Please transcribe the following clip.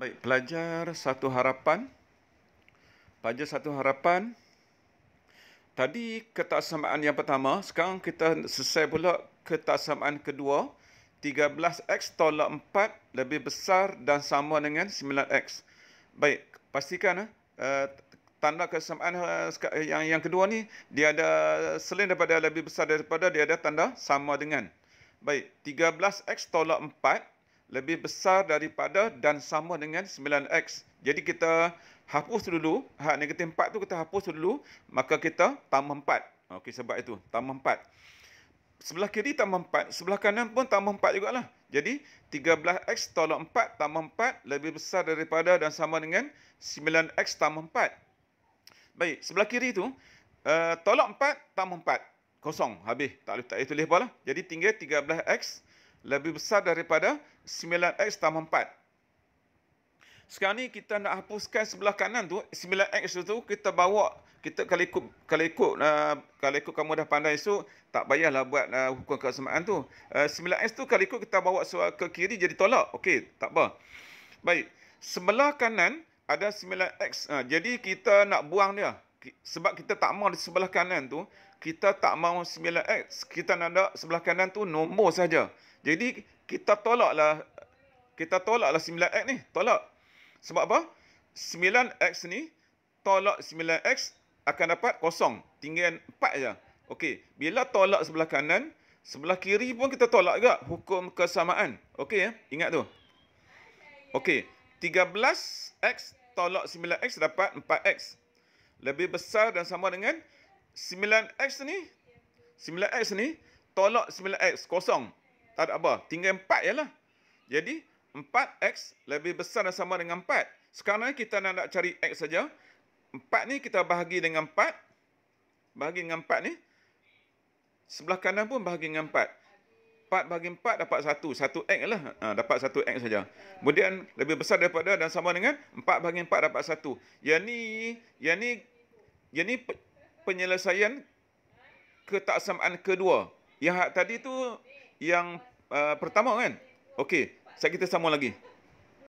Baik, pelajar satu harapan. Pelajar satu harapan. Tadi ketaksamaan yang pertama, sekarang kita selesai pula ketaksamaan kedua. 13x tolak 4 lebih besar dan sama dengan 9x. Baik, pastikan eh, eh tanda kesamaan eh, eh, yang yang kedua ni dia ada selain daripada lebih besar daripada dia ada tanda sama dengan. Baik, 13x tolak 4 lebih besar daripada dan sama dengan 9x. Jadi kita hapus dulu hak negatif 4 tu kita hapus dulu maka kita tambah 4. Okey sebab itu tambah 4. Sebelah kiri tambah 4, sebelah kanan pun tambah 4 lah. Jadi 13x tolak 4 tambah 4 lebih besar daripada dan sama dengan 9x tambah 4. Baik, sebelah kiri tu uh, eh, tolak 4 tambah 4 kosong habis tak boleh tak boleh tulis apa lah. Jadi tinggal 13x lebih besar daripada 9x tambah 4. Sekarang ni kita nak hapuskan sebelah kanan tu, 9x tu kita bawa, kita kalau ikut, kalau ikut, uh, kalau ikut kamu dah pandai so, tak payahlah buat uh, hukum kesamaan tu. Uh, 9x tu kalau ikut kita bawa ke kiri jadi tolak. Okey, tak apa. Baik, sebelah kanan ada 9x. Uh, jadi kita nak buang dia sebab kita tak mahu di sebelah kanan tu, kita tak mahu 9X, eh, kita nak ada sebelah kanan tu nombor saja. Jadi kita tolaklah kita tolaklah 9X ni, tolak. Sebab apa? 9X ni tolak 9X akan dapat kosong, tinggal 4 saja. Okey, bila tolak sebelah kanan, sebelah kiri pun kita tolak juga hukum kesamaan. Okey ya, ingat tu. Okey, 13X tolak 9X dapat 4X lebih besar dan sama dengan 9x ni 9x ni tolak 9x kosong tak ada apa tinggal 4 lah. jadi 4x lebih besar dan sama dengan 4 sekarang kita nak cari x saja 4 ni kita bahagi dengan 4 bahagi dengan 4 ni sebelah kanan pun bahagi dengan 4 4 bahagi 4 dapat 1 1 x lah ha, dapat 1 x saja kemudian lebih besar daripada dan sama dengan 4 bahagi 4 dapat 1 yang ni yang ni jadi penyelesaian ketaksamaan kedua. Yang tadi tu yang uh, pertama kan? Okey, saya kita sambung lagi.